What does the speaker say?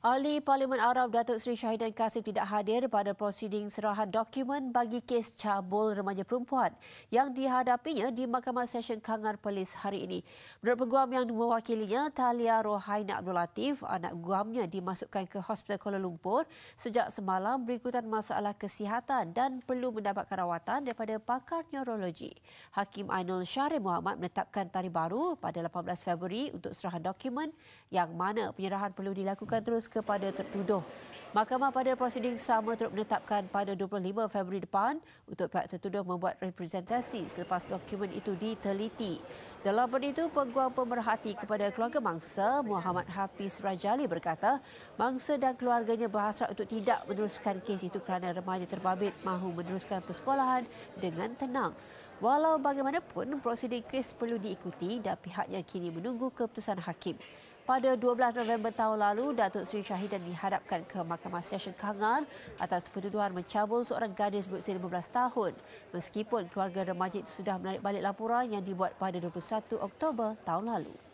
Ahli Parlimen Arab Datuk Seri Syahidan Kasim tidak hadir pada prosiding serahan dokumen bagi kes cabul remaja perempuan yang dihadapinya di Mahkamah Sesyen Kangar Polis hari ini. Menurut peguam yang mewakilinya, Talia Rohaina Abdul Latif, anak guamnya dimasukkan ke Hospital Kuala Lumpur sejak semalam berikutan masalah kesihatan dan perlu mendapatkan rawatan daripada pakar neurologi. Hakim Ainul Syarif Muhammad menetapkan tarikh baru pada 18 Februari untuk serahan dokumen yang mana penyerahan perlu dilakukan terus kepada tertuduh. Mahkamah pada prosiding sama turut menetapkan pada 25 Februari depan untuk pihak tertuduh membuat representasi selepas dokumen itu diteliti. Dalam pada itu, Peguam Pemerhati kepada Keluarga Mangsa, Muhammad Hafiz Rajali berkata, mangsa dan keluarganya berhasrat untuk tidak meneruskan kes itu kerana remaja terbabit mahu meneruskan persekolahan dengan tenang. Walau bagaimanapun, prosiding kes perlu diikuti dan pihaknya kini menunggu keputusan hakim pada 12 November tahun lalu, Datuk Sri Syahidan dihadapkan ke Mahkamah Session Kangar atas pertuduhan mencabul seorang gadis berusia 15 tahun. Meskipun keluarga remaja itu sudah menarik balik laporan yang dibuat pada 21 Oktober tahun lalu.